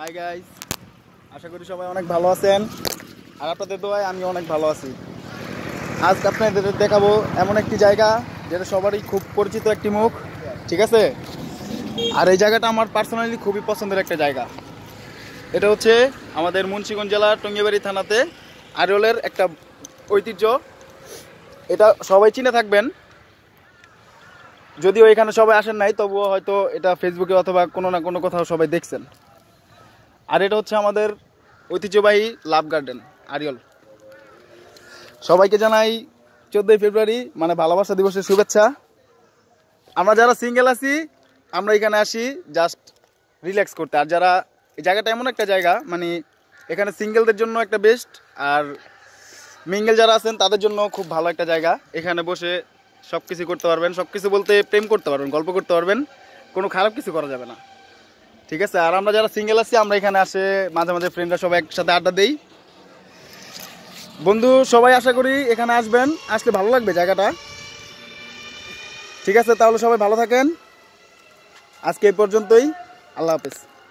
hi guys আশা করি সবাই অনেক ভালো আছেন আর আপনাদের দোয়ায় আমি অনেক ভালো আছি আজকে আপনাদের দেখাবো এমন একটি জায়গা যেটা সবারই খুব পরিচিত একটি মুখ ঠিক আছে আর এই জায়গাটা আমার পার্সোনালি খুবই পছন্দের একটা জায়গা এটা হচ্ছে আমাদের মুন্সিগঞ্জ জেলার টঙ্গিবাড়ি থানাতে আরিওলের একটা ঐতিহ্য এটা সবাই চিনে থাকবেন যদিও এখানে সবাই আসেন নাই তবুও হয়তো এটা ফেসবুকে অথবা কোনো না কোনো কোথাও সবাই দেখছেন আর এটা হচ্ছে আমাদের ঐতিহ্যবাহী লাভ গার্ডেন আরিয়ল সবাইকে জানাই চোদ্দোই ফেব্রুয়ারি মানে ভালোবাসা দিবসের শুভেচ্ছা আমরা যারা সিঙ্গেল আছি আমরা এখানে আসি জাস্ট রিল্যাক্স করতে আর যারা এই জায়গাটা এমন একটা জায়গা মানে এখানে সিঙ্গেলদের জন্য একটা বেস্ট আর মিঙ্গেল যারা আছেন তাদের জন্য খুব ভালো একটা জায়গা এখানে বসে সব কিছু করতে পারবেন সব কিছু বলতে প্রেম করতে পারবেন গল্প করতে পারবেন কোনো খারাপ কিছু করা যাবে না ঠিক আছে আর আমরা যারা সিঙ্গেল আছি আমরা এখানে আসে মাঝে মাঝে ফ্রেন্ডরা সবাই একসাথে আড্ডা দেই বন্ধু সবাই আশা করি এখানে আসবেন আসলে ভালো লাগবে জায়গাটা ঠিক আছে তাহলে সবাই ভালো থাকেন আজকে এই পর্যন্তই আল্লাহ হাফেজ